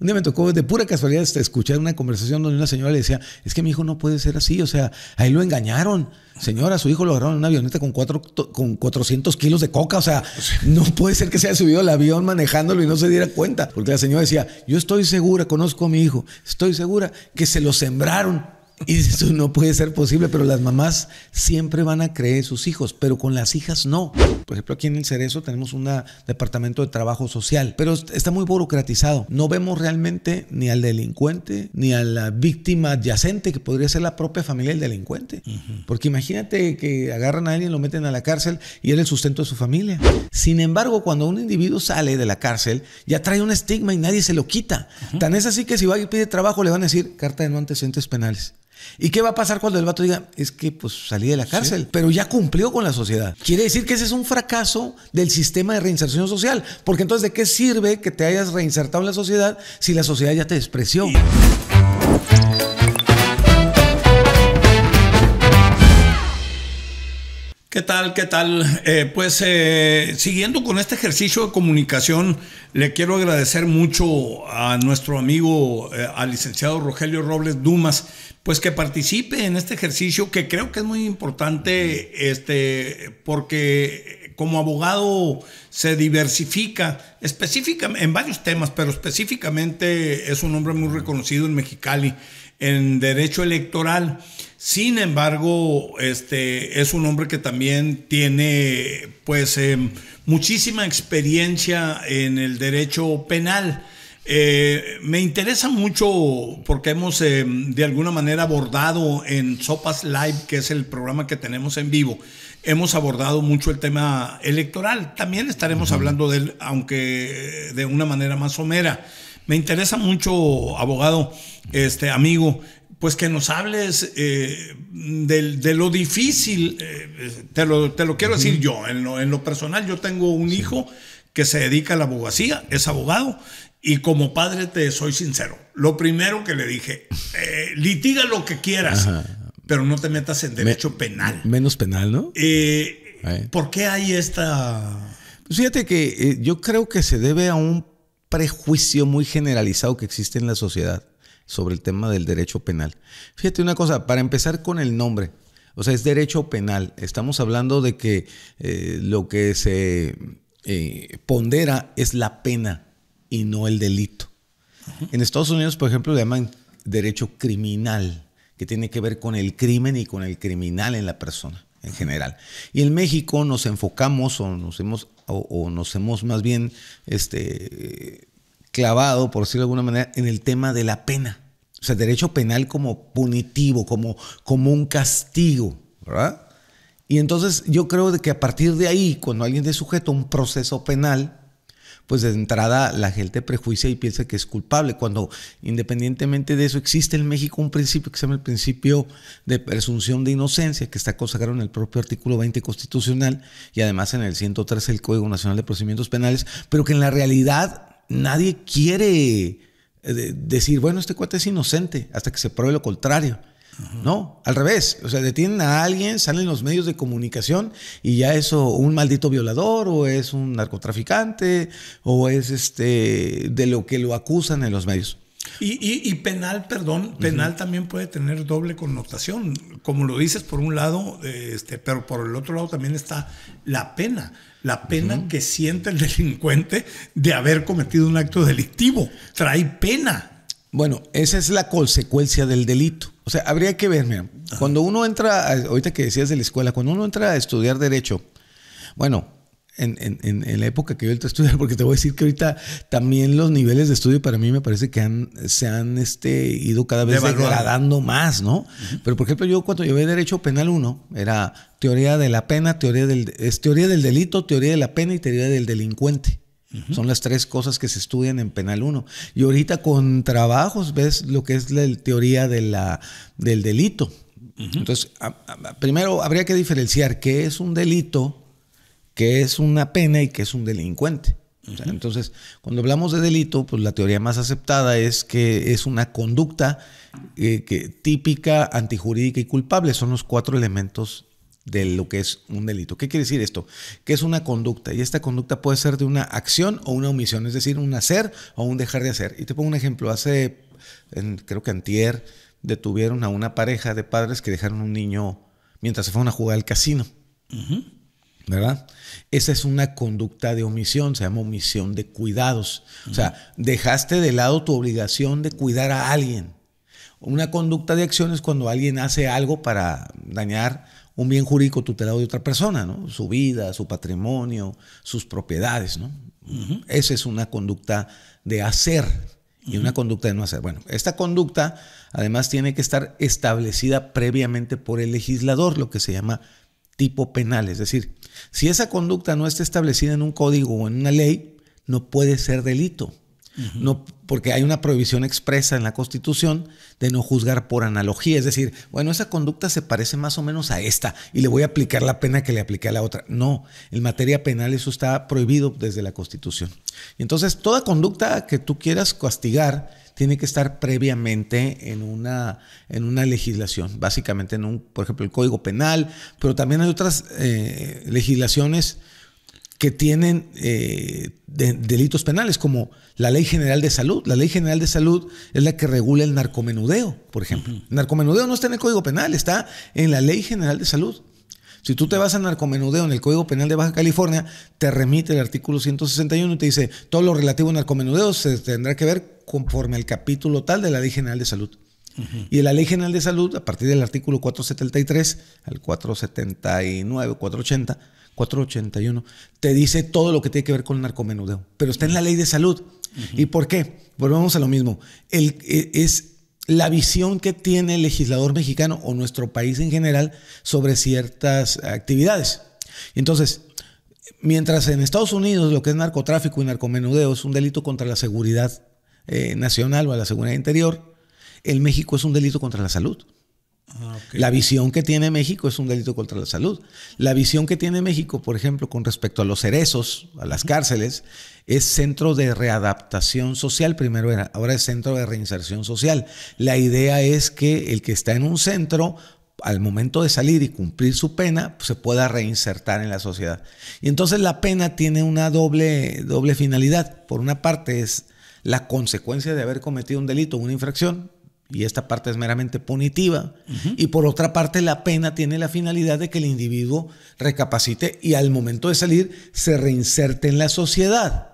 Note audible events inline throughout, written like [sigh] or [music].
Un día me tocó de pura casualidad este, escuchar una conversación donde una señora le decía, es que mi hijo no puede ser así, o sea, ahí lo engañaron. Señora, su hijo lo agarraron en una avioneta con, cuatro, con 400 kilos de coca, o sea, no puede ser que se haya subido al avión manejándolo y no se diera cuenta. Porque la señora decía, yo estoy segura, conozco a mi hijo, estoy segura que se lo sembraron y eso no puede ser posible, pero las mamás siempre van a creer en sus hijos, pero con las hijas no. Por ejemplo, aquí en el Cerezo tenemos un departamento de trabajo social, pero está muy burocratizado. No vemos realmente ni al delincuente, ni a la víctima adyacente, que podría ser la propia familia del delincuente. Porque imagínate que agarran a alguien, lo meten a la cárcel y él el sustento de su familia. Sin embargo, cuando un individuo sale de la cárcel, ya trae un estigma y nadie se lo quita. Tan es así que si va y pide trabajo, le van a decir carta de no antecedentes penales. ¿Y qué va a pasar cuando el vato diga, es que pues salí de la cárcel, pero ya cumplió con la sociedad? Quiere decir que ese es un fracaso del sistema de reinserción social, porque entonces ¿de qué sirve que te hayas reinsertado en la sociedad si la sociedad ya te despreció? ¿Qué tal? ¿Qué tal? Eh, pues eh, siguiendo con este ejercicio de comunicación, le quiero agradecer mucho a nuestro amigo, eh, al licenciado Rogelio Robles Dumas, pues que participe en este ejercicio que creo que es muy importante, este, porque como abogado se diversifica específicamente en varios temas, pero específicamente es un hombre muy reconocido en Mexicali en derecho electoral. Sin embargo, este es un hombre que también tiene pues em, muchísima experiencia en el derecho penal. Eh, me interesa mucho porque hemos em, de alguna manera abordado en Sopas Live, que es el programa que tenemos en vivo, hemos abordado mucho el tema electoral. También estaremos hablando de él, aunque eh, de una manera más somera. Me interesa mucho, abogado, este amigo, pues que nos hables eh, de, lo difícil, eh, te, lo, quiero decir yo, en lo, personal yo tengo un hijo que se dedica a la abogacía, es abogado, y como padre te soy sincero, lo primero que le dije, eh, litiga lo que quieras, pero no te metas en derecho penal. Menos penal, ¿no? ¿Por qué hay esta... Pues fíjate que yo creo que se debe a un prejuicio muy generalizado que existe en la sociedad sobre el tema del derecho penal. Fíjate una cosa, para empezar con el nombre, o sea, es derecho penal. Estamos hablando de que eh, lo que se eh, pondera es la pena y no el delito. En Estados Unidos, por ejemplo, le llaman derecho criminal, que tiene que ver con el crimen y con el criminal en la persona en general. Y en México nos enfocamos o nos hemos o, nos hemos más bien este, clavado, por decirlo de alguna manera, en el tema de la pena. O sea, derecho penal como punitivo, como, como un castigo, ¿verdad? Y entonces yo creo de que a partir de ahí, cuando alguien es sujeto a un proceso penal, pues de entrada la gente prejuicia y piensa que es culpable, cuando independientemente de eso existe en México un principio que se llama el principio de presunción de inocencia, que está consagrado en el propio artículo 20 constitucional y además en el 103 del Código Nacional de Procedimientos Penales, pero que en la realidad nadie quiere eh, decir, bueno, este cuate es inocente hasta que se pruebe lo contrario. No, al revés. O sea, detienen a alguien, salen los medios de comunicación y ya eso, un maldito violador o es un narcotraficante o es este de lo que lo acusan en los medios. Y, penal, perdón, penal también puede tener doble connotación. Como lo dices por un lado, este, pero por el otro lado también está la pena la pena que siente el delincuente de haber cometido un acto delictivo. Trae pena. Bueno, esa es la consecuencia del delito. O sea, habría que ver, mira, cuando uno entra, ahorita que decías de la escuela, cuando uno entra a estudiar derecho, bueno, en, en, en, la época que yo entré a [laughs] estudiar, porque te voy a decir que ahorita también los niveles de estudio para mí me parece que han, se han este, ido cada vez degradando más, ¿no? Pero por ejemplo, yo cuando llevé Derecho Penal 1, era teoría de la pena, teoría del, es teoría del delito, teoría de la pena y teoría del delincuente. Son las tres cosas que se estudian en Penal 1. Y ahorita con trabajos ves lo que es la teoría de la, del delito. Entonces, primero habría que diferenciar qué es un delito, qué es una pena y qué es un delincuente. entonces, cuando hablamos de delito, pues la teoría más aceptada es que es una conducta eh, que, típica, antijurídica y culpable. Son los cuatro elementos de lo que es un delito. ¿Qué quiere decir esto? Que es una conducta y esta conducta puede ser de una acción o una omisión, es decir, un hacer o un dejar de hacer. Y te pongo un ejemplo, hace, creo que antier, detuvieron a una pareja de padres que dejaron un niño mientras se fue a jugar al casino. ¿Verdad? Esa es una conducta de omisión, se llama omisión de cuidados. O sea, dejaste de lado tu obligación de cuidar a alguien. Una conducta de acción es cuando alguien hace algo para dañar un bien jurídico tutelado de otra persona, ¿no? Su vida, su patrimonio, sus propiedades, ¿no? Esa es una conducta de hacer y una conducta de no hacer. Bueno, esta conducta además tiene que estar establecida previamente por el legislador, lo que se llama tipo penal. Es decir, si esa conducta no está establecida en un código o en una ley, no puede ser delito no, porque hay una prohibición expresa en la Constitución de no juzgar por analogía, es decir, bueno, esa conducta se parece más o menos a esta y le voy a aplicar la pena que le apliqué a la otra. No, en materia penal eso está prohibido desde la Constitución. Y entonces, toda conducta que tú quieras castigar tiene que estar previamente en una, legislación, básicamente en un, por ejemplo, el Código Penal, pero también hay otras eh, legislaciones que tienen eh, delitos penales, como la Ley General de Salud. La Ley General de Salud es la que regula el narcomenudeo, por ejemplo. narcomenudeo no está en el Código Penal, está en la Ley General de Salud. Si tú te vas a narcomenudeo en el Código Penal de Baja California, te remite el artículo 161 y te dice, todo lo relativo a narcomenudeo se tendrá que ver conforme al capítulo tal de la Ley General de Salud. Y en la Ley General de Salud, a partir del artículo 473 al 479, 480, 481, te dice todo lo que tiene que ver con el narcomenudeo, pero está en la ley de salud. ¿Y por qué? Volvemos a lo mismo. E, es la visión que tiene el legislador mexicano o nuestro país en general sobre ciertas actividades. Entonces, mientras en Estados Unidos lo que es narcotráfico y narcomenudeo es un delito contra la seguridad eh, nacional o la seguridad interior, en México es un delito contra la salud. Ah, la visión que tiene México es un delito contra la salud. La visión que tiene México, por ejemplo, con respecto a los cerezos, a las cárceles, es centro de readaptación social, primero era, ahora es centro de reinserción social. La idea es que el que está en un centro, al momento de salir y cumplir su pena, se pueda reinsertar en la sociedad. Y entonces la pena tiene una doble, doble finalidad. Por una parte es la consecuencia de haber cometido un delito, una infracción, y esta parte es meramente punitiva, y por otra parte la pena tiene la finalidad de que el individuo recapacite y al momento de salir se reinserte en la sociedad.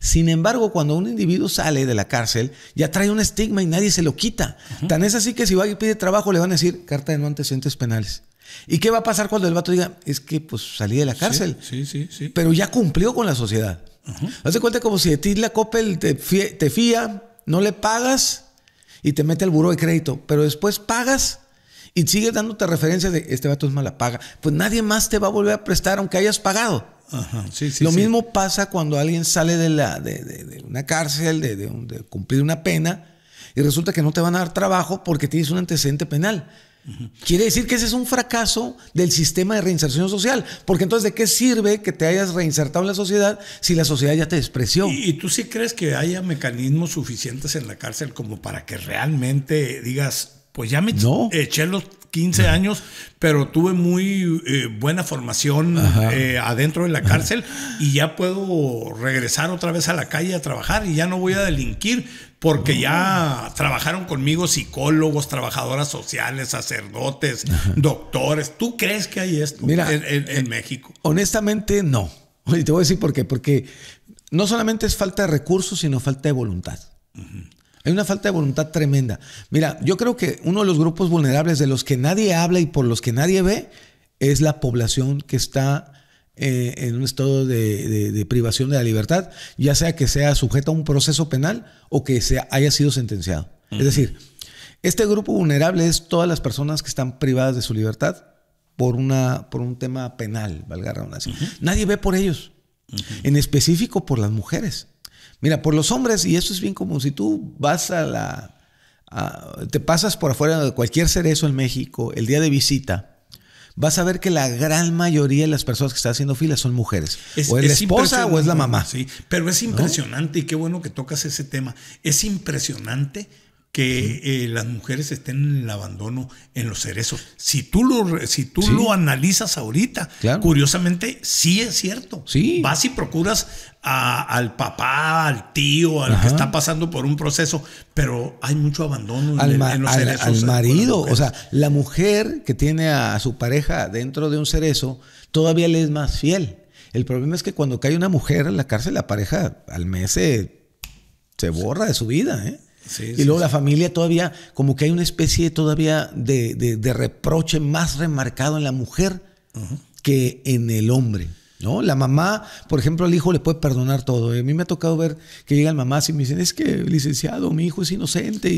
Sin embargo, cuando un individuo sale de la cárcel, ya trae un estigma y nadie se lo quita. Tan es así que si va y pide trabajo le van a decir carta de no antecedentes penales. ¿Y qué va a pasar cuando el vato diga, es que pues salí de la cárcel? Sí, sí, sí. Pero ya cumplió con la sociedad. cuenta como si de ti la Coppel te, te fía, no le pagas, y te mete al buro de crédito, pero después pagas y sigues dándote referencia de este vato es mala paga, pues nadie más te va a volver a prestar aunque hayas pagado. Lo mismo pasa cuando alguien sale de, la, de, de, de una cárcel, de, cumplir una pena, y resulta que no te van a dar trabajo porque tienes un antecedente penal. Quiere decir que ese es un fracaso del sistema de reinserción social, porque entonces ¿de qué sirve que te hayas reinsertado en la sociedad si la sociedad ya te despreció? ¿Y, tú sí crees que haya mecanismos suficientes en la cárcel como para que realmente digas, pues ya me eché los 15 años, pero tuve muy eh, buena formación eh, adentro de la cárcel y ya puedo regresar otra vez a la calle a trabajar y ya no voy a delinquir, porque ya trabajaron conmigo psicólogos, trabajadoras sociales, sacerdotes, doctores. ¿Tú crees que hay esto en, eh, México? Honestamente, no. Y te voy a decir por qué. Porque no solamente es falta de recursos, sino falta de voluntad. Hay una falta de voluntad tremenda. Mira, yo creo que uno de los grupos vulnerables de los que nadie habla y por los que nadie ve es la población que está eh, en un estado de, privación de la libertad, ya sea que sea sujeto a un proceso penal o que haya sido sentenciado. Es decir, este grupo vulnerable es todas las personas que están privadas de su libertad por, una, por un tema penal, valga la redundancia. Nadie ve por ellos, en específico por las mujeres. Mira, por los hombres, y eso es bien como si tú vas a la... te pasas por afuera de cualquier cerezo en México el día de visita, vas a ver que la gran mayoría de las personas que están haciendo filas son mujeres. o es, la esposa o es la mamá. Sí, pero es impresionante y qué bueno que tocas ese tema. Es impresionante que eh, las mujeres estén en el abandono en los cerezos. Si tú lo, si tú lo analizas ahorita, curiosamente sí es cierto. Vas y procuras al papá, al tío, al que está pasando por un proceso, pero hay mucho abandono al en, los cerezos. Al marido, o sea, la mujer que tiene a, su pareja dentro de un cerezo todavía le es más fiel. El problema es que cuando cae una mujer en la cárcel, la pareja al mes se, se borra de su vida, ¿eh? y luego la familia todavía, como que hay una especie todavía de, reproche más remarcado en la mujer que en el hombre. ¿No? La mamá, por ejemplo, al hijo le puede perdonar todo. ¿eh? A mí me ha tocado ver que llega el mamá y me dicen, es que, licenciado, mi hijo es inocente.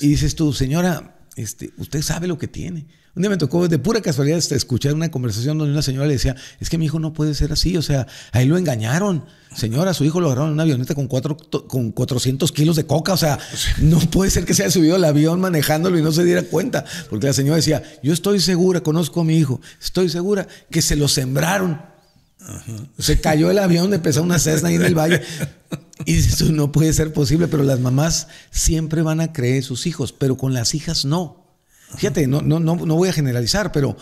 y dices tú, señora, este, usted sabe lo que tiene. Un día me tocó de pura casualidad este, escuchar una conversación donde una señora le decía, es que mi hijo no puede ser así, o sea, ahí lo engañaron. Señora, su hijo lo agarraron en una avioneta con, cuatro, con 400 kilos de coca, o sea, no puede ser que se haya subido al avión manejándolo y no se diera cuenta, porque la señora decía, yo estoy segura, conozco a mi hijo, estoy segura que se lo sembraron se cayó el avión, empezó una Cessna ahí en el valle. Y eso no puede ser posible, pero las mamás siempre van a creer sus hijos, pero con las hijas no. Fíjate, no, no, no, no, voy a generalizar, pero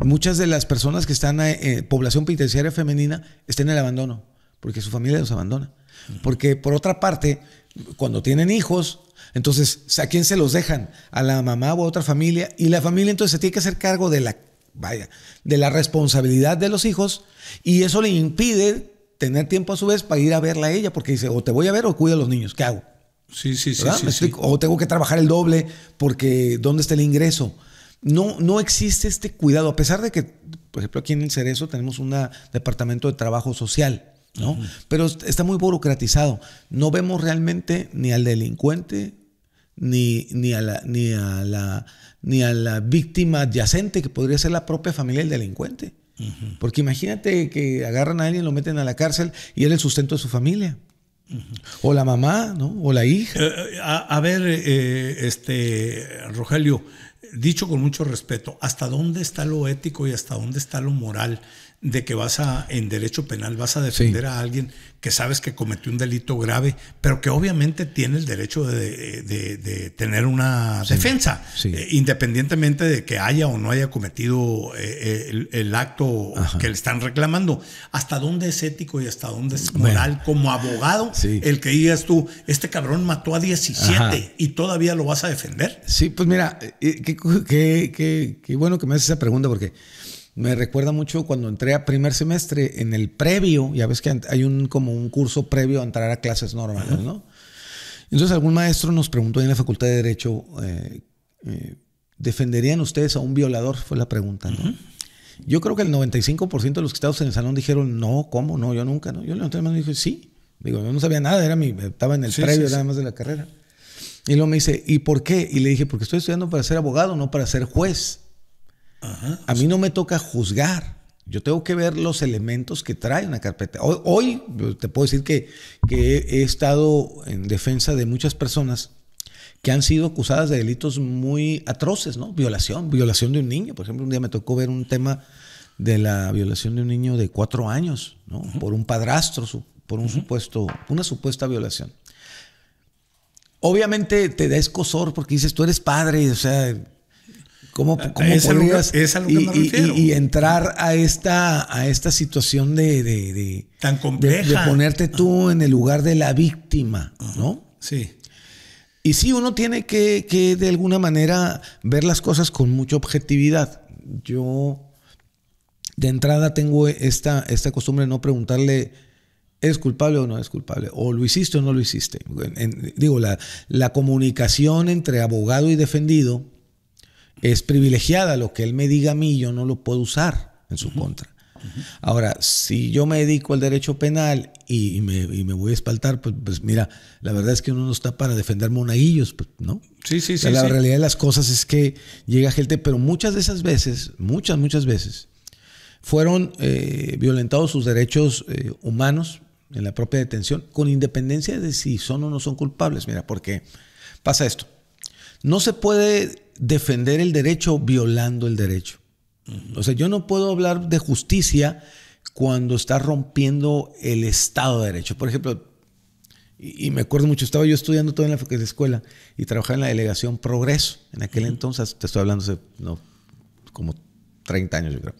muchas de las personas que están en eh, eh, población penitenciaria femenina están en el abandono, porque su familia los abandona. Porque por otra parte, cuando tienen hijos, entonces, ¿a quién se los dejan? A la mamá o a otra familia. Y la familia entonces se tiene que hacer cargo de la vaya, de la responsabilidad de los hijos y eso le impide tener tiempo a su vez para ir a verla a ella, porque dice, o te voy a ver o cuida a los niños, ¿qué hago? Sí, sí, sí, O tengo que trabajar el doble porque ¿dónde está el ingreso? No, no existe este cuidado, a pesar de que, por ejemplo, aquí en el Cerezo tenemos un departamento de trabajo social, ¿no? Pero está muy burocratizado. No vemos realmente ni al delincuente, ni, ni, a la, ni a la ni a la víctima adyacente, que podría ser la propia familia del delincuente. Porque imagínate que agarran a alguien, lo meten a la cárcel y es el sustento de su familia. O la mamá, ¿no? O la hija. Eh, eh, a, ver, eh, este, Rogelio, dicho con mucho respeto, ¿hasta dónde está lo ético y hasta dónde está lo moral de que vas a, en derecho penal, vas a defender a alguien que sabes que cometió un delito grave, pero que obviamente tiene el derecho de, tener una defensa, eh, independientemente de que haya o no haya cometido eh, eh, el, acto que le están reclamando? ¿Hasta dónde es ético y hasta dónde es moral como abogado el que digas tú, este cabrón mató a 17 y todavía lo vas a defender? Sí, pues mira, ¿qué? qué, bueno que me haces esa pregunta porque me recuerda mucho cuando entré a primer semestre en el previo, ya ves que hay un como un curso previo a entrar a clases normales, ¿no? Entonces algún maestro nos preguntó en la Facultad de Derecho, eh, eh, ¿defenderían ustedes a un violador? Fue la pregunta, Yo creo que el 95% de los que estaban en el salón dijeron, no, ¿cómo? No, yo nunca, ¿no? Yo le la mano y dije, sí. Digo, yo no sabía nada, era mi, estaba en el previo nada más de la carrera. Y luego me dice, ¿y por qué? Y le dije, porque estoy estudiando para ser abogado, no para ser juez. a mí no me toca juzgar. Yo tengo que ver los elementos que trae una carpeta. Hoy, te puedo decir que, he, estado en defensa de muchas personas que han sido acusadas de delitos muy atroces, ¿no? Violación, violación de un niño. Por ejemplo, un día me tocó ver un tema de la violación de un niño de cuatro años, ¿no? Por un padrastro, por un supuesto, una supuesta violación obviamente te da escosor porque dices, tú eres padre, o sea, ¿cómo, cómo podrías y, entrar a esta, a esta situación de, Tan compleja. De, ponerte tú en el lugar de la víctima, ¿no? Sí. Y sí, uno tiene que, de alguna manera ver las cosas con mucha objetividad. Yo de entrada tengo esta, esta costumbre de no preguntarle ¿Es culpable o no es culpable? ¿O lo hiciste o no lo hiciste? digo, la, la comunicación entre abogado y defendido es privilegiada. Lo que él me diga a mí, yo no lo puedo usar en su contra. Ahora, si yo me dedico al derecho penal y, me, voy a espaltar, pues, pues, mira, la verdad es que uno no está para defender monaguillos, pues, ¿no? Sí, sí, sí. La realidad de las cosas es que llega gente, pero muchas de esas veces, muchas, muchas veces, fueron eh, violentados sus derechos eh, humanos en la propia detención, con independencia de si son o no son culpables. Mira, porque pasa esto. No se puede defender el derecho violando el derecho. O sea, yo no puedo hablar de justicia cuando está rompiendo el Estado de Derecho. Por ejemplo, y, me acuerdo mucho, estaba yo estudiando todo en la escuela y trabajaba en la delegación Progreso. En aquel entonces, te estoy hablando hace como 30 años, yo creo.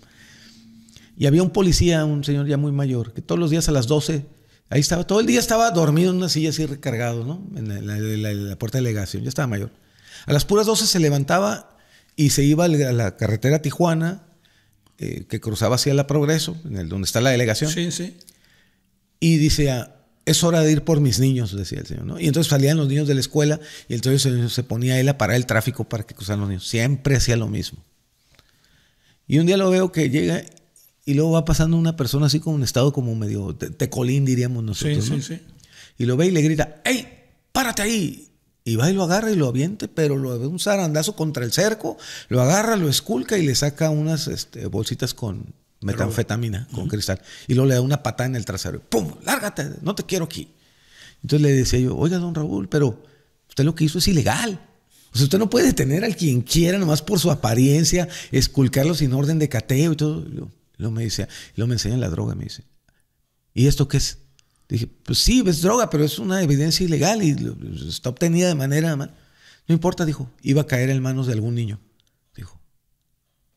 Y había un policía, un señor ya muy mayor, que todos los días a las 12 Ahí estaba, todo el día estaba dormido en una silla así recargado, ¿no? En la, puerta de delegación, ya estaba mayor. A las puras 12 se levantaba y se iba a la carretera Tijuana, eh, que cruzaba hacia la Progreso, en donde está la delegación. Sí, sí. Y dice, ah, es hora de ir por mis niños, decía el señor, Y entonces salían los niños de la escuela y entonces se ponía él a parar el tráfico para que cruzaran los niños. Siempre hacía lo mismo. Y un día lo veo que llega y luego va pasando una persona así con un estado como medio colín, diríamos nosotros. ¿no? sí, sí. Y lo ve y le grita, ¡Ey, párate ahí! Y va y lo agarra y lo aviente, pero lo ve un zarandazo contra el cerco, lo agarra, lo esculca y le saca unas este, bolsitas con metanfetamina, con cristal. Y luego le da una patada en el trasero. ¡Pum! ¡Lárgate! No te quiero aquí. Entonces le decía yo, oiga, don Raúl, pero usted lo que hizo es ilegal. O sea, usted no puede detener al quien quiera nomás por su apariencia, esculcarlo sin orden de cateo y todo. Luego me dice, luego me enseñan la droga, me dice. ¿Y esto qué es? Dije, pues sí, es droga, pero es una evidencia ilegal y está obtenida de manera... no importa, dijo, iba a caer en manos de algún niño, dijo.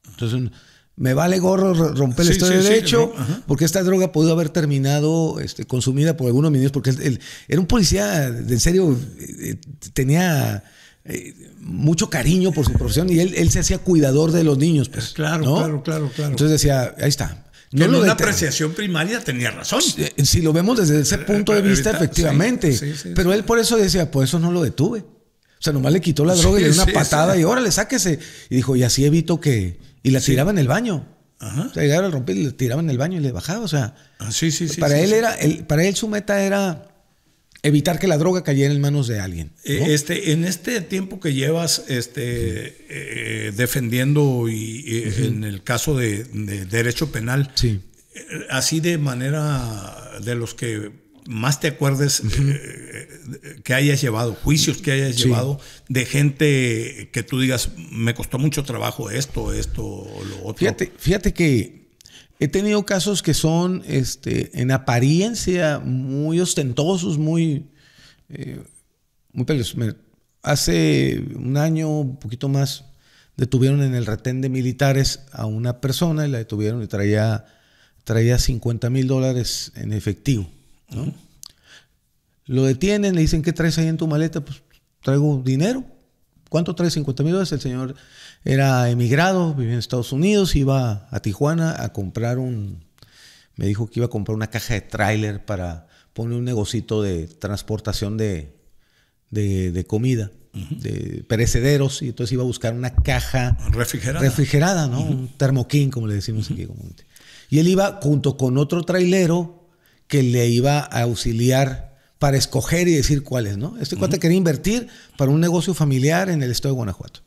Entonces, me vale gorro romper el de Derecho, porque esta droga pudo haber terminado este, consumida por algunos niños, porque él, era un policía, en serio, eh, tenía eh, mucho cariño por su profesión y él, él se hacía cuidador de los niños. Pues, claro, claro, claro, Entonces decía, ahí está. No una apreciación primaria tenía razón. Eh, si, lo vemos desde ese eh, punto de vista, efectivamente. pero él por eso decía, por pues, eso no lo detuve. O sea, nomás le quitó la droga y le dio una patada y órale, sáquese. Y dijo, y así evito que... Y la tiraba en el baño. Ajá. O al romper y le tiraba en el baño y le bajaba. O sea, ah, para él era, para él su meta era evitar que la droga cayera en manos de alguien. Eh, este, en este tiempo que llevas este, eh, defendiendo y, eh, en el caso de, derecho penal, sí. así de manera de los que más te acuerdes que hayas llevado, juicios que hayas llevado de gente que tú digas, me costó mucho trabajo esto, esto, lo otro. Fíjate, fíjate que He tenido casos que son, este, en apariencia, muy ostentosos, muy, eh, muy peligrosos. hace un año, un poquito más, detuvieron en el retén de militares a una persona y la detuvieron y traía, traía 50 mil dólares en efectivo. Lo detienen, le dicen, ¿qué traes ahí en tu maleta? Pues traigo dinero. ¿Cuánto traes? 50 mil dólares. El señor era emigrado, vivía en Estados Unidos, iba a Tijuana a comprar un, me dijo que iba a comprar una caja de tráiler para poner un negocito de transportación de, comida, de perecederos, y entonces iba a buscar una caja refrigerada, ¿no? Un termoquín, como le decimos aquí comúnmente. Y él iba junto con otro trailero que le iba a auxiliar para escoger y decir cuáles, ¿no? Este cuate quería invertir para un negocio familiar en el estado de Guanajuato.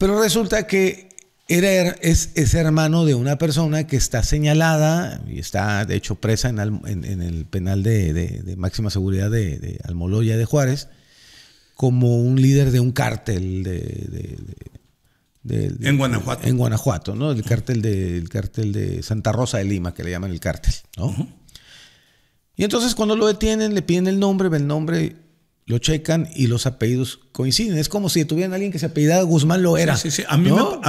Pero resulta que era, es, hermano de una persona que está señalada y está, de hecho, presa en, el penal de, máxima seguridad de, Almoloya de Juárez como un líder de un cártel de, en Guanajuato. En Guanajuato, ¿no? El cártel de, el cártel de Santa Rosa de Lima, que le llaman el cártel, ¿no? Y entonces cuando lo detienen, le piden el nombre, ve el nombre lo checan y los apellidos coinciden. Es como si tuvieran alguien que se apellidaba Guzmán lo era. A,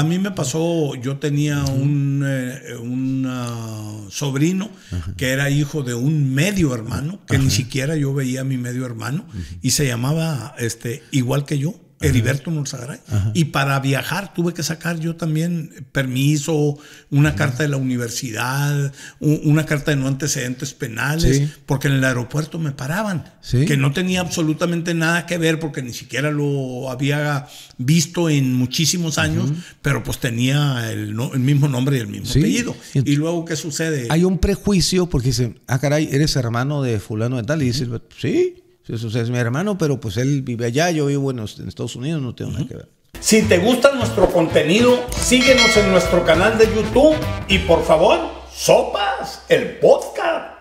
mí me, pasó, yo tenía un, eh, un ah, sobrino que era hijo de un medio hermano, que ni siquiera yo veía a mi medio hermano, y se llamaba este, igual que yo. Heriberto Nursagaray. Y para viajar tuve que sacar yo también permiso, una carta de la universidad, una carta de no antecedentes penales, porque en el aeropuerto me paraban, que no tenía absolutamente nada que ver porque ni siquiera lo había visto en muchísimos años, pero pues tenía el, mismo nombre y el mismo apellido. Y luego, ¿qué sucede? Hay un prejuicio porque dicen, ah, caray, eres hermano de fulano de tal, y dices, sí, eso es mi hermano, pero pues él vive allá, yo vivo en, Estados Unidos, no tengo nada que ver. Si te gusta nuestro contenido, síguenos en nuestro canal de YouTube y por favor, sopas el podcast.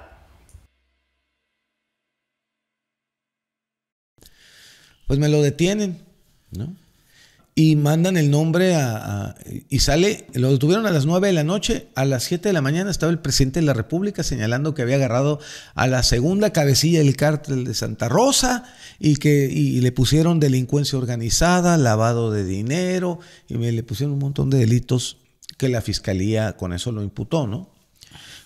Pues me lo detienen, ¿no? y mandan el nombre a, y sale, lo detuvieron a las 9 de la noche, a las 7 de la mañana estaba el presidente de la República señalando que había agarrado a la segunda cabecilla del cártel de Santa Rosa y que y le pusieron delincuencia organizada, lavado de dinero y me, le pusieron un montón de delitos que la fiscalía con eso lo imputó, ¿no?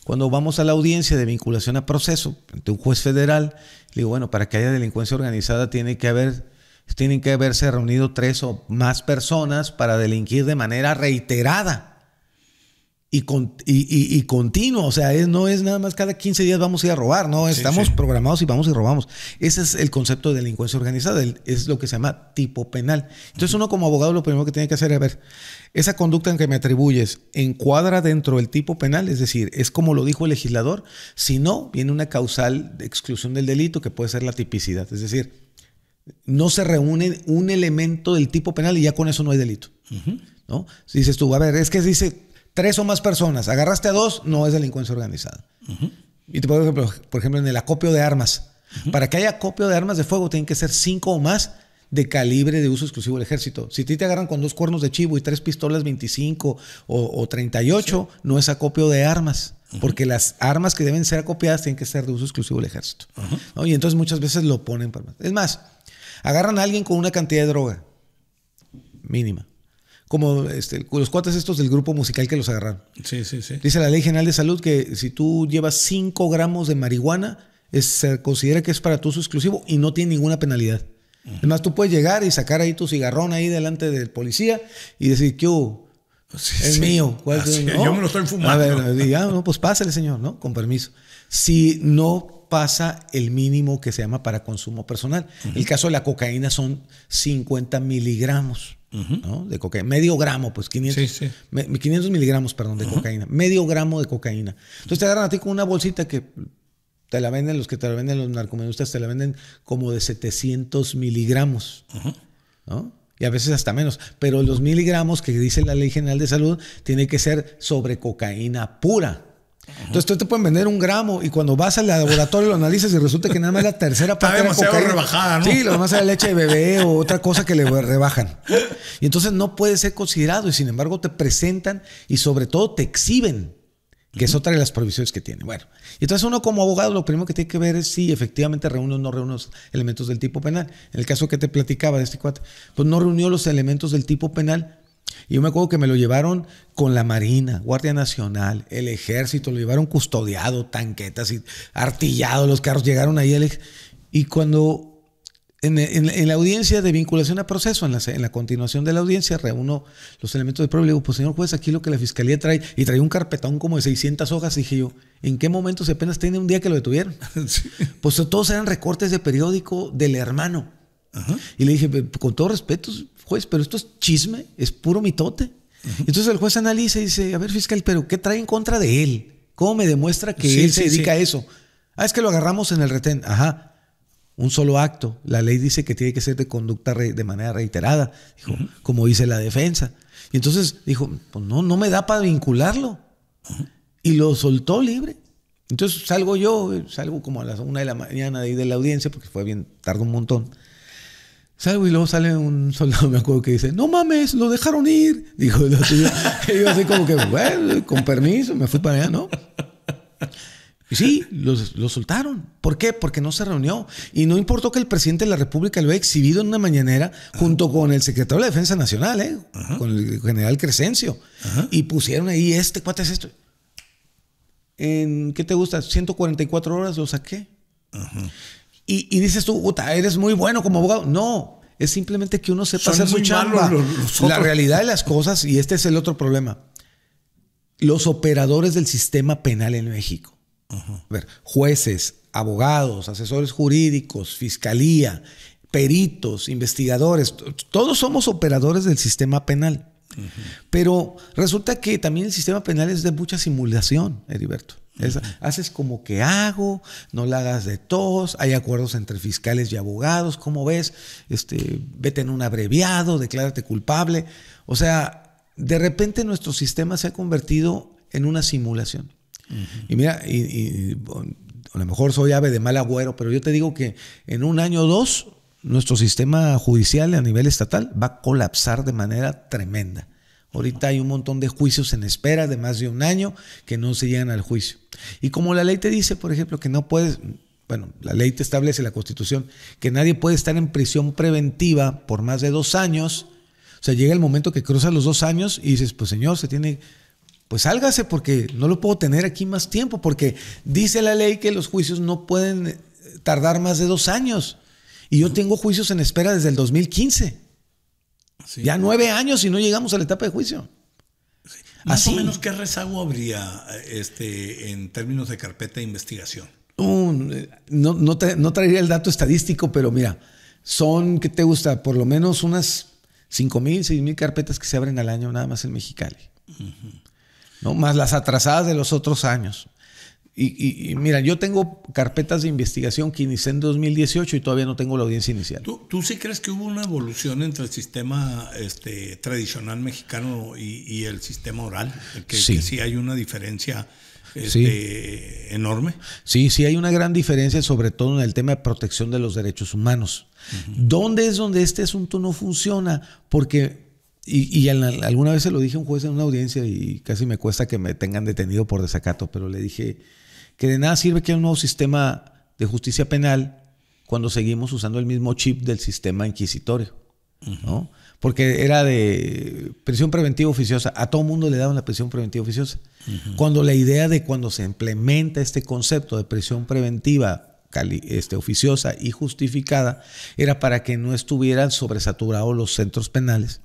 Cuando vamos a la audiencia de vinculación a proceso ante un juez federal, le digo, bueno, para que haya delincuencia organizada tiene que haber tienen que haberse reunido tres o más personas para delinquir de manera reiterada y, con, y, continuo. O sea, no es nada más cada 15 días vamos a ir a robar, no, estamos programados y vamos y robamos. Ese es el concepto de delincuencia organizada, es lo que se llama tipo penal. Entonces uno como abogado lo primero que tiene que hacer es ver, esa conducta en que me atribuyes encuadra dentro del tipo penal, es decir, es como lo dijo el legislador, si no, viene una causal de exclusión del delito que puede ser la tipicidad, es decir, no se reúne un elemento del tipo penal y ya con eso no hay delito. ¿no? Si dices tú, a ver, es que dice tres o más personas, agarraste a dos, no es delincuencia organizada. Y te puedo ejemplo, por ejemplo, en el acopio de armas. Para que haya acopio de armas de fuego, tienen que ser cinco o más de calibre de uso exclusivo del ejército. Si ti te agarran con dos cuernos de chivo y tres pistolas 25 o, 38, no es acopio de armas. Porque las armas que deben ser acopiadas tienen que ser de uso exclusivo del ejército. Y entonces muchas veces lo ponen para... Es más, Agarran a alguien con una cantidad de droga mínima. Como este, los cuates estos del grupo musical que los agarraron. Sí, sí, sí. Dice la Ley General de Salud que si tú llevas 5 gramos de marihuana, se considera que es para tu uso exclusivo y no tiene ninguna penalidad. Además, tú puedes llegar y sacar ahí tu cigarrón ahí delante del policía y decir, que es ah, mío. Yo me lo estoy fumando. A ver, ya, ah, no, pues pásale, señor, ¿no? Con permiso. Si no pasa el mínimo que se llama para consumo personal. El caso de la cocaína son 50 miligramos. de cocaína, medio gramo, pues 500, miligramos, perdón, de cocaína, medio gramo de cocaína. Entonces te agarran a ti con una bolsita que te la venden, los que te la venden los narcomenudistas, te la venden como de 700 miligramos, ¿no? Y a veces hasta menos. Pero los miligramos que dice la Ley General de Salud tiene que ser sobre cocaína pura. Entonces te pueden vender un gramo y cuando vas al laboratorio lo analizas y resulta que nada más la tercera parte de la rebajada, ¿no? Sí, lo demás era leche de bebé o otra cosa que le rebajan. Y entonces no puede ser considerado y sin embargo te presentan y sobre todo te exhiben, que es otra de las provisiones que tiene. Bueno, y entonces uno como abogado lo primero que tiene que ver es si efectivamente reúne o no reúne los elementos del tipo penal. En el caso que te platicaba de este cuate, pues no reunió los elementos del tipo penal, y yo me acuerdo que me lo llevaron con la Marina, Guardia Nacional, el Ejército, lo llevaron custodiado, tanquetas y artillado, los carros llegaron ahí. y cuando en, la audiencia de vinculación a proceso, en la, continuación de la audiencia, reúno los elementos de prueba y le digo, pues señor juez, aquí lo que la fiscalía trae, y trae un carpetón como de 600 hojas, y dije yo, ¿en qué momento se apenas tiene un día que lo detuvieron? [laughs] Pues todos eran recortes de periódico del hermano. Y le dije, con todo respeto, juez, pero esto es chisme, es puro mitote. Entonces el juez analiza y dice, a ver, fiscal, pero ¿qué trae en contra de él? ¿Cómo me demuestra que él se dedica a eso? Ah, es que lo agarramos en el retén. Ajá. Un solo acto. La ley dice que tiene que ser de conducta de manera reiterada, dijo, como dice la defensa. Y entonces dijo, pues no, no me da para vincularlo. Y lo soltó libre. Entonces salgo yo, eh, salgo como a las una de la mañana de ahí de la audiencia, porque fue bien, tardó un montón. Salgo y luego sale un soldado, [laughs] me acuerdo, que dice, no mames, lo dejaron ir. Dijo, [laughs] Y yo así como que, bueno, con permiso, me fui para allá, ¿no? Y sí, lo, soltaron. ¿Por qué? Porque no se reunió. Y no importó que el presidente de la República lo haya exhibido en una mañanera junto con el secretario de Defensa Nacional, ¿eh? con el general Crescencio. Y pusieron ahí, este cuate es esto. ¿En qué te gusta? 144 horas lo saqué. Ajá. Y, dices tú, puta, eres muy bueno como abogado. No, es simplemente que uno sepa hacer su chamba. la realidad de las cosas, y este es el otro problema. Los operadores del sistema penal en México. ver, jueces, abogados, asesores jurídicos, fiscalía, peritos, investigadores, todos somos operadores del sistema penal. Pero resulta que también el sistema penal es de mucha simulación, Heriberto haces como que hago, no la hagas de todos, hay acuerdos entre fiscales y abogados, ¿cómo ves? Este, vete en un abreviado, declárate culpable. O sea, de repente nuestro sistema se ha convertido en una simulación. Y mira, a lo mejor soy ave de mal agüero, pero yo te digo que en un año o dos, nuestro sistema judicial a nivel estatal va a colapsar de manera tremenda. Ahorita hay un montón de juicios en espera de más de un año que no se llegan al juicio. Y como la ley te dice, por ejemplo, que no puedes, bueno, la ley te establece, la constitución, que nadie puede estar en prisión preventiva por más de dos años. O sea, llega el momento que cruza los dos años y dices, pues señor, se tiene, pues sálgase porque no lo puedo tener aquí más tiempo, porque dice la ley que los juicios no pueden eh, tardar más de dos años. Y yo tengo juicios en espera desde el 2015. Ya nueve años y no llegamos a la etapa de juicio. Más Así. o menos, ¿qué rezago habría eh, este, en términos de carpeta de investigación? Eh, no, traería el dato estadístico, pero mira, son, ¿qué te gusta? Por lo menos unas 5 mil, 6 mil carpetas que se abren al año nada más en Mexicali. ¿no? Más las atrasadas de los otros años. Y, mira, yo tengo carpetas de investigación que inicié en 2018 y todavía no tengo la audiencia inicial. ¿Tú, tú sí crees que hubo una evolución entre el sistema este, tradicional mexicano y, el sistema oral? Que sí. hay una diferencia este, enorme. Sí, sí hay una gran diferencia, sobre todo en el tema de protección de los derechos humanos. ¿Dónde es donde este asunto no funciona? Porque y, alguna vez se lo dije a un juez en una audiencia y casi me cuesta que me tengan detenido por desacato, pero le dije, que de nada sirve que haya un nuevo sistema de justicia penal cuando seguimos usando el mismo chip del sistema inquisitorio, ¿no? Porque era de prisión preventiva oficiosa, a todo mundo le daban la prisión preventiva oficiosa. Cuando la idea de cuando se implementa este concepto de prisión preventiva este, oficiosa y justificada era para que no estuvieran sobresaturados los centros penales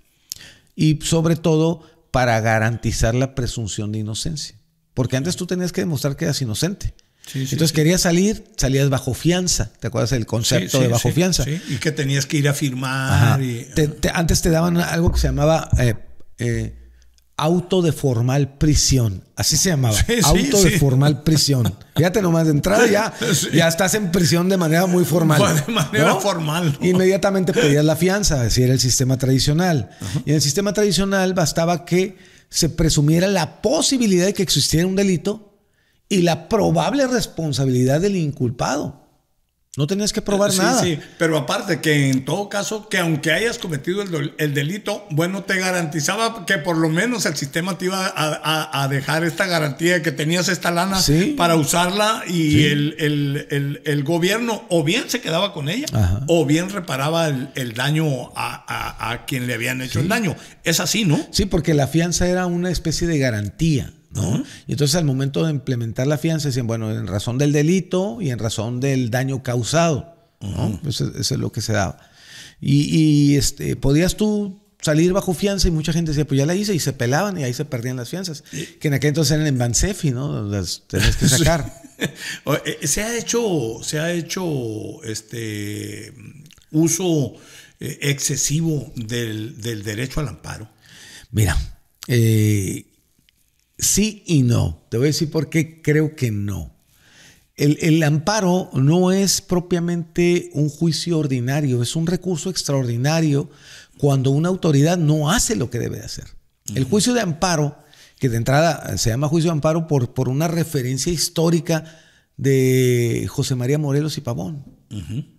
y sobre todo para garantizar la presunción de inocencia. Porque antes tú tenías que demostrar que eras inocente. Entonces querías salir, salías bajo fianza. ¿Te acuerdas del concepto de bajo fianza? Sí, Y que tenías que ir a firmar. antes te daban algo que se llamaba eh, eh, auto de formal prisión. Así se llamaba. auto de formal prisión. Fíjate nomás, de entrada ya, [laughs] ya estás en prisión de manera muy formal. De manera formal. Inmediatamente pedías la fianza, así era el sistema tradicional. Y en el sistema tradicional bastaba que se presumiera la posibilidad de que existiera un delito y la probable responsabilidad del inculpado. No tenías que probar nada. Sí, pero aparte que en todo caso, que aunque hayas cometido el, delito, bueno, te garantizaba que por lo menos el sistema te iba a, dejar esta garantía de que tenías esta lana para usarla y el, gobierno o bien se quedaba con ella o bien reparaba el, daño a, a, quien le habían hecho el daño. Es así, ¿no? Sí, porque la fianza era una especie de garantía. Y entonces al momento de implementar la fianza decían, bueno, en razón del delito y en razón del daño causado, Eso, es lo que se daba. Y, este, podías tú salir bajo fianza y mucha gente decía, pues ya la hice y se pelaban y ahí se perdían las fianzas, que en aquel entonces eran en Bansefi, ¿no? Las tenías que [laughs] sacar. [laughs] Eh, se ha hecho, se ha hecho este uso eh, excesivo del, del derecho al amparo. Mira, eh, Sí y no. Te voy a decir por qué creo que no. El, amparo no es propiamente un juicio ordinario, es un recurso extraordinario cuando una autoridad no hace lo que debe de hacer. El juicio de amparo, que de entrada se llama juicio de amparo por, por una referencia histórica de José María Morelos y Pavón,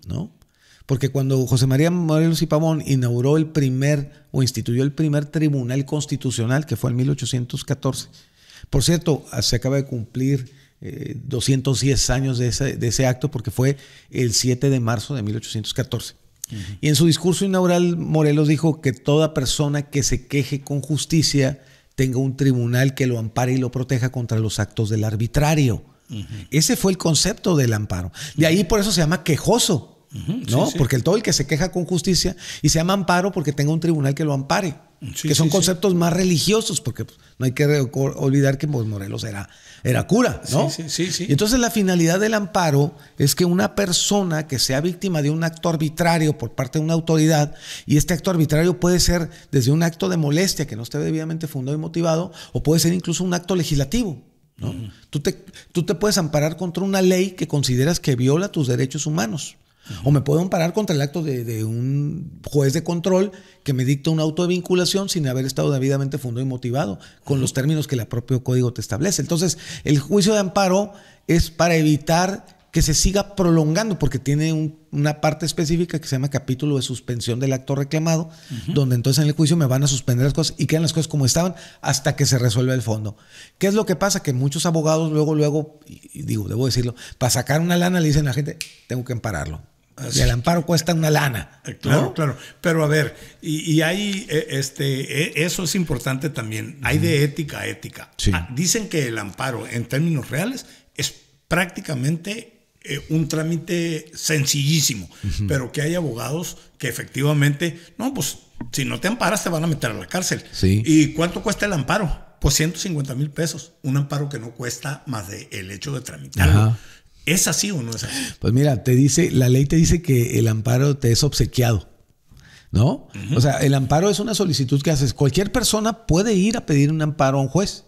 ¿no? Porque cuando José María Morelos y Pavón inauguró el primer o instituyó el primer tribunal constitucional, que fue en 1814, por cierto, se acaba de cumplir 210 eh, años de ese, acto porque fue el 7 de marzo de 1814. Y en su discurso inaugural, Morelos dijo que toda persona que se queje con justicia tenga un tribunal que lo ampare y lo proteja contra los actos del arbitrario. Ese fue el concepto del amparo. De ahí por eso se llama quejoso, ¿no? Porque el, todo el que se queja con justicia y se llama amparo porque tenga un tribunal que lo ampare que son conceptos más religiosos, porque pues, no hay que olvidar que pues, Morelos era, era cura, ¿no? Y entonces la finalidad del amparo es que una persona que sea víctima de un acto arbitrario por parte de una autoridad, y este acto arbitrario puede ser desde un acto de molestia que no esté debidamente fundado y motivado, o puede ser incluso un acto legislativo. ¿no? tú te puedes amparar contra una ley que consideras que viola tus derechos humanos. O me puedo amparar contra el acto de, un juez de control que me dicta un auto de vinculación sin haber estado debidamente fundado y motivado, con los términos que el propio código te establece. Entonces, el juicio de amparo es para evitar que se siga prolongando, porque tiene una parte específica que se llama capítulo de suspensión del acto reclamado, donde entonces en el juicio me van a suspender las cosas y quedan las cosas como estaban hasta que se resuelva el fondo. ¿Qué es lo que pasa? Que muchos abogados luego, luego, digo, debo decirlo, para sacar una lana le dicen a la gente, tengo que ampararlo el amparo cuesta una lana. Eh, claro, claro. Pero a ver, y, ahí eh, este, eh, eso es importante también. Hay de ética a ética. Ah, dicen que el amparo, en términos reales, es prácticamente un trámite sencillísimo, pero que hay abogados que efectivamente, no, pues si no te amparas te van a meter a la cárcel. Sí. ¿Y cuánto cuesta el amparo? Pues 150 mil pesos, un amparo que no cuesta más de el hecho de tramitarlo. ¿Es así o no es así? Pues mira, te dice, la ley te dice que el amparo te es obsequiado. ¿No? O sea, el amparo es una solicitud que haces. Cualquier persona puede ir a pedir un amparo a un juez.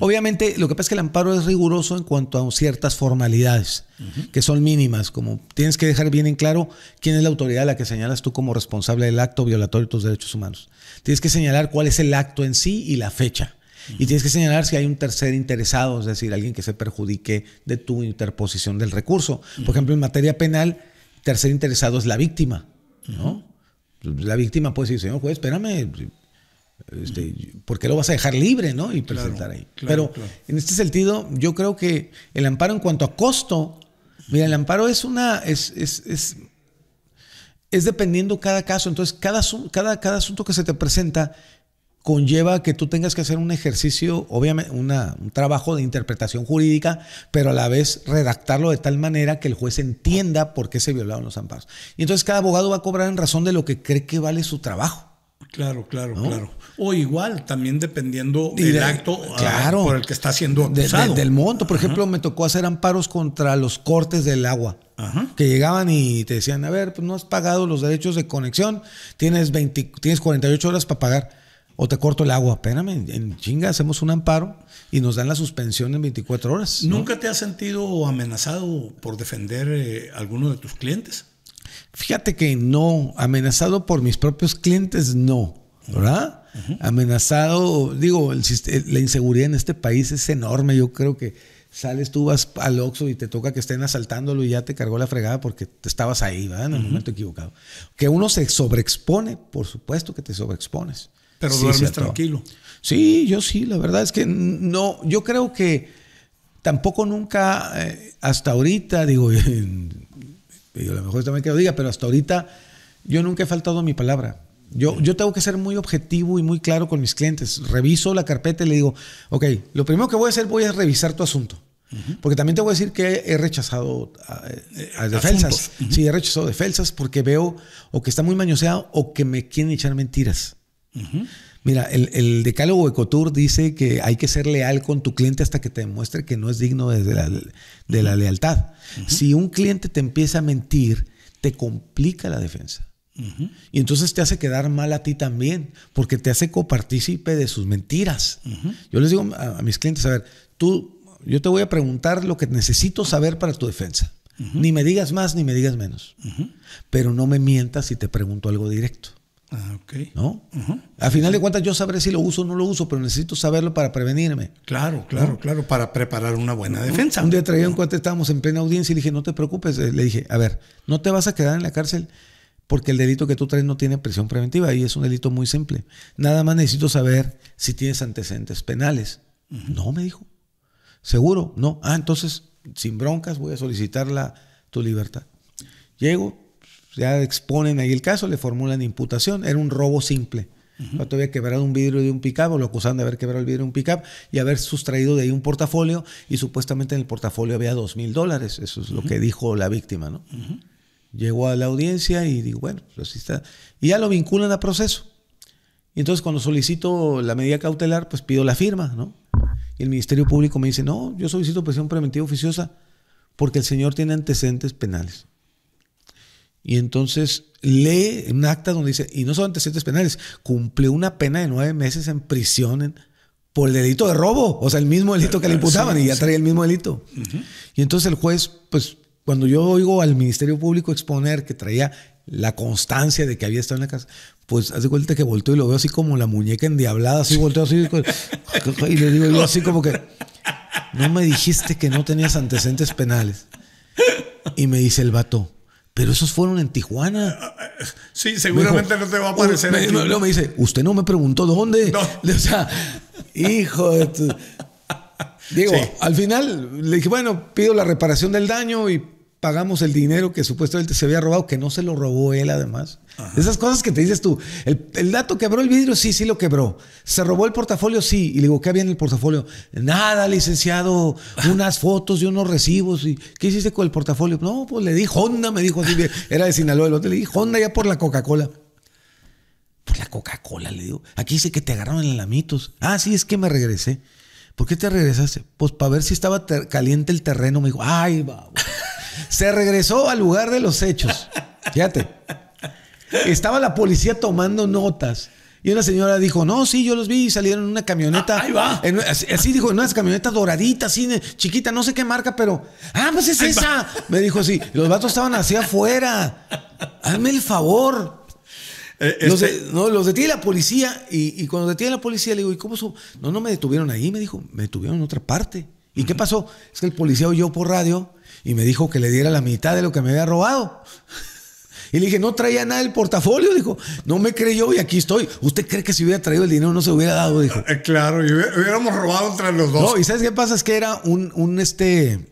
Obviamente, lo que pasa es que el amparo es riguroso en cuanto a ciertas formalidades que son mínimas, como tienes que dejar bien en claro quién es la autoridad a la que señalas tú como responsable del acto violatorio de tus derechos humanos. Tienes que señalar cuál es el acto en sí y la fecha. Y tienes que señalar si hay un tercer interesado, es decir, alguien que se perjudique de tu interposición del recurso. Por ejemplo, en materia penal, tercer interesado es la víctima, ¿no? Pues, la víctima puede decir, señor juez, espérame, este, ¿por qué lo vas a dejar libre, no? Y presentar ahí. Pero en este sentido, yo creo que el amparo en cuanto a costo, mira, el amparo es una, es, es, es, dependiendo cada caso. Entonces, cada, cada, cada asunto que se te presenta, conlleva que tú tengas que hacer un ejercicio, obviamente, un trabajo de interpretación jurídica, pero a la vez redactarlo de tal manera que el juez entienda por qué se violaron los amparos. Y entonces cada abogado va a cobrar en razón de lo que cree que vale su trabajo. Claro, claro, claro. O igual, también dependiendo del acto ah, por el que está siendo del monto. Por ejemplo, me tocó hacer amparos contra los cortes del agua. que llegaban y te decían, a ver, pues no has pagado los derechos de conexión, tienes, tienes 48 horas para pagar o te corto el agua. Espérame, en chinga, hacemos un amparo y nos dan la suspensión en 24 horas. ¿Nunca te has sentido amenazado por defender eh, alguno de tus clientes? Fíjate que no, amenazado por mis propios clientes, no, ¿verdad? Amenazado, digo, eh, la inseguridad en este país es enorme. Yo creo que sales tú, vas al Oxxo y te toca que estén asaltándolo y ya te cargó la fregada porque te estabas ahí, ¿verdad? En el momento equivocado. Que uno se sobreexpone, por supuesto que te sobreexpones. Pero duermes tranquilo. Sí, yo sí, la verdad es que no, yo creo que tampoco nunca, eh, hasta ahorita, [laughs] digo, a lo mejor también que lo diga, pero hasta ahorita yo nunca he faltado a mi palabra. Yo, yo tengo que ser muy objetivo y muy claro con mis clientes. Reviso la carpeta y le digo, ok, lo primero que voy a hacer voy a revisar tu asunto. Porque también te voy a decir que he rechazado a, ah, eh, eh, defensas. Sí, he rechazado defensas porque veo o que está muy mañoseado o que me quieren echar mentiras. Mira, el, el, decálogo Ecotour dice que hay que ser leal con tu cliente hasta que te demuestre que no es digno de la, de la lealtad. Si un cliente te empieza a mentir, te complica la defensa. Y entonces te hace quedar mal a ti también, porque te hace copartícipe de sus mentiras. Yo les digo a, a, mis clientes, a ver, tú, yo te voy a preguntar lo que necesito saber para tu defensa. Ni me digas más, ni me digas menos. Pero no me mientas si te pregunto algo directo. Ah, okay. ¿No? A final de cuentas yo sabré si lo uso o no lo uso, pero necesito saberlo para prevenirme. Claro, claro, claro, para preparar una buena defensa. Un día traía un cuate, estábamos en plena audiencia y le dije, no te preocupes, eh, le dije, a ver, no te vas a quedar en la cárcel porque el delito que tú traes no tiene prisión preventiva y es un delito muy simple. Nada más necesito saber si tienes antecedentes penales. No, me dijo. ¿Seguro? No. Ah, entonces, sin broncas, voy a solicitar la, tu libertad. Llego, ya exponen ahí el caso, le formulan imputación, era un robo simple. Uh -huh. había quebrado un vidrio de un pickup o lo acusan de haber quebrado el vidrio de un pickup y haber sustraído de ahí un portafolio y supuestamente en el portafolio había dos mil dólares. Eso es lo que dijo la víctima, ¿no? Llegó a la audiencia y digo, bueno, pues así está. Y ya lo vinculan a proceso. Y entonces cuando solicito la medida cautelar, pues pido la firma, ¿no? Y el Ministerio Público me dice, no, yo solicito presión preventiva oficiosa porque el señor tiene antecedentes penales. Y entonces lee un acta donde dice, y no son antecedentes penales, cumplió una pena de nueve meses en prisión por el delito de robo, o sea, el mismo delito que le imputaban y ya traía el mismo delito. Y entonces el juez, pues cuando yo oigo al Ministerio Público exponer que traía la constancia de que había estado en la casa, pues hace cuenta que volteó y lo veo así como la muñeca endiablada, así volteo así pues, y le digo yo así como que, no me dijiste que no tenías antecedentes penales. Y me dice el vato, pero esos fueron en Tijuana. Ah, ah, ah, sí, seguramente no te va a aparecer me, aquí. Luego me dice, usted no me preguntó dónde. [laughs] O sea, hijo de [laughs] Digo, al final le dije, bueno, pido la reparación del daño y pagamos el dinero que supuestamente se había robado, que no se lo robó él además. Esas cosas que te dices tú. El, dato quebró el vidrio, sí, sí lo quebró. Se robó el portafolio, sí. Y le digo, ¿qué había en el portafolio? Nada, licenciado, ah. unas fotos y unos recibos. Y, ¿Qué hiciste con el portafolio? No, pues le di Honda, me dijo así. Era de Sinaloa el otro, le di Honda ya por la Coca-Cola. Por la Coca-Cola, le digo. Aquí dice que te agarraron en lamitos. Ah, sí, es que me regresé. ¿Por qué te regresaste? Pues para ver si estaba caliente el terreno. Me dijo, ay, va. [laughs] Se regresó al lugar de los hechos. Fíjate. Estaba la policía tomando notas. Y una señora dijo, no, sí, yo los vi y salieron en una camioneta. Ah, ahí va. así, dijo, en una camioneta doradita, así, chiquita, no sé qué marca, pero, ah, pues es esa. Me dijo así, los vatos estaban hacia afuera. Hazme el favor. Eh, este- no, los detiene la policía y, cuando detiene la policía le digo, ¿y cómo su? No, no me detuvieron ahí, me dijo, me detuvieron en otra parte. ¿Y qué pasó? Es que el policía oyó por radio y me dijo que le diera la mitad de lo que me había robado. [laughs] Y le dije, no traía nada del portafolio. Dijo, no me creyó y aquí estoy. ¿Usted cree que si hubiera traído el dinero no se hubiera dado? Dijo. [laughs] Claro, y hubiéramos robado entre los dos. No, y ¿sabes qué pasa? Es que era un, un este.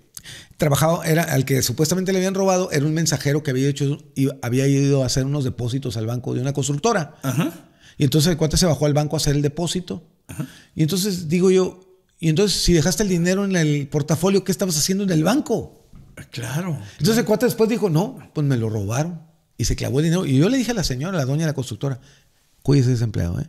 Trabajado, era al que supuestamente le habían robado, era un mensajero que había hecho, y había ido a hacer unos depósitos al banco de una consultora Ajá. Y entonces el se bajó al banco a hacer el depósito. Ajá. Y entonces digo yo, y entonces si dejaste el dinero en el portafolio, ¿qué estabas haciendo en el banco? Claro. Entonces el cuate después dijo, no, pues me lo robaron. Y se clavó el dinero. Y yo le dije a la señora, la doña de la constructora, cuídese ese empleado, ¿eh?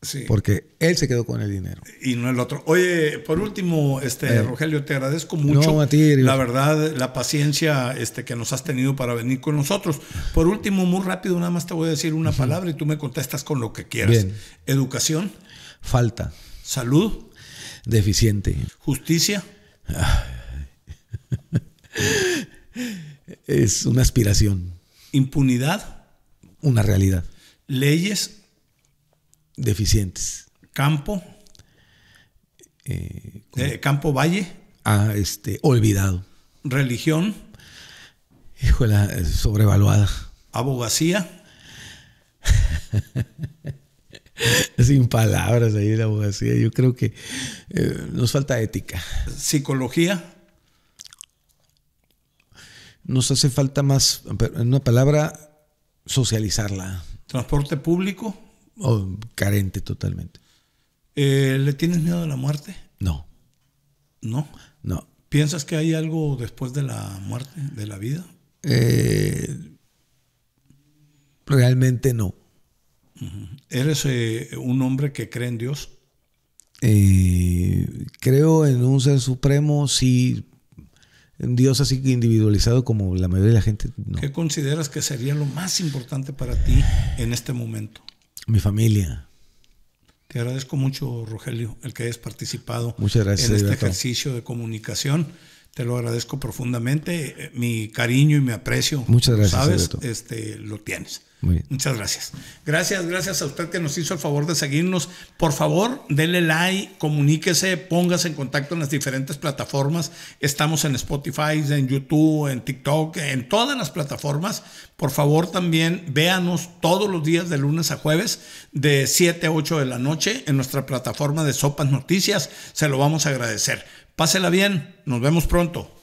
Sí. Porque él se quedó con el dinero. Y no el otro. Oye, por último, este eh. Rogelio, te agradezco mucho. la verdad, la paciencia este, que nos has tenido para venir con nosotros. Por último, muy rápido, nada más te voy a decir una palabra y tú me contestas con lo que quieras. Educación. Falta. Salud. Deficiente. Justicia. [laughs] es una aspiración. Impunidad. Una realidad. Leyes. Deficientes. Campo. Eh, eh, campo Valle. ha este, olvidado. Religión. la sobrevaluada. Abogacía. [laughs] Sin palabras ahí la abogacía. Yo creo que eh, nos falta ética. Psicología nos hace falta más, en una palabra, socializarla. ¿Transporte público? carente totalmente. Eh, ¿Le tienes miedo a la muerte? No. ¿No? No. ¿Piensas que hay algo después de la muerte, de la vida? Eh, realmente no. ¿Eres eh, un hombre que cree en Dios? creo en un ser supremo, sí, Dios así individualizado como la mayoría de la gente. No. ¿Qué consideras que sería lo más importante para ti en este momento? Mi familia. Te agradezco mucho, Rogelio, el que hayas participado en este ejercicio de comunicación. Te lo agradezco profundamente. Eh, mi cariño y mi aprecio, Muchas gracias, sabes, este, lo tienes. Muchas gracias. Gracias, gracias a usted que nos hizo el favor de seguirnos. Por favor, denle like, comuníquese, póngase en contacto en las diferentes plataformas. Estamos en Spotify, en YouTube, en TikTok, en todas las plataformas. Por favor, también véanos todos los días de lunes a jueves de 7 a 8 de la noche en nuestra plataforma de Sopas Noticias. Se lo vamos a agradecer. Pásela bien, nos vemos pronto.